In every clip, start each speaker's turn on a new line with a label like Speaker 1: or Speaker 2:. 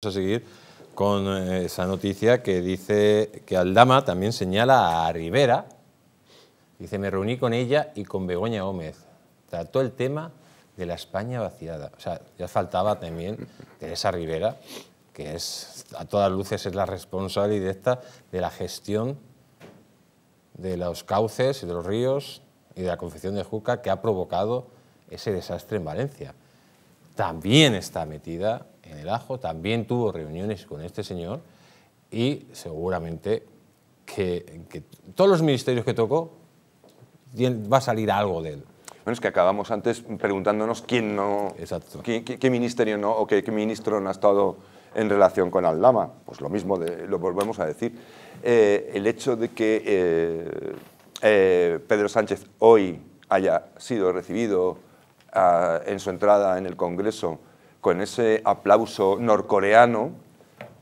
Speaker 1: Vamos a seguir con eh, esa noticia que dice que Aldama también señala a Rivera. Dice, me reuní con ella y con Begoña Gómez. Trató el tema de la España vaciada. O sea, ya faltaba también Teresa Rivera, que es, a todas luces es la responsable directa de la gestión de los cauces y de los ríos y de la confección de Juca que ha provocado ese desastre en Valencia. También está metida en el Ajo, también tuvo reuniones con este señor y seguramente que, todos los ministerios que tocó
Speaker 2: va a salir algo de él. Bueno, es que acabamos antes preguntándonos quién no, Exacto. Qué, ministerio no o qué, ministro no ha estado en relación con Aldama. Pues lo mismo, lo volvemos a decir. Eh, el hecho de que eh, eh, Pedro Sánchez hoy haya sido recibido ah, en su entrada en el Congreso con ese aplauso norcoreano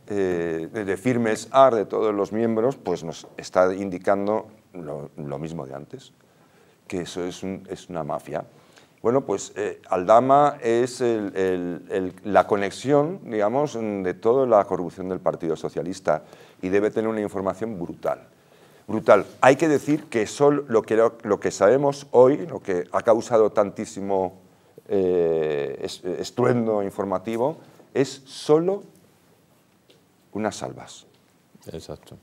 Speaker 2: eh, de firmes ar de todos los miembros, pues nos está indicando lo, mismo de antes, que eso es, una mafia. Bueno, pues eh, Aldama es la conexión, digamos, de toda la corrupción del Partido Socialista y debe tener una información brutal. Brutal. Hay que decir que solo lo que, lo que sabemos hoy, lo que ha causado tantísimo eh, eh, estruendo informativo, es solo unas salvas. Exacto.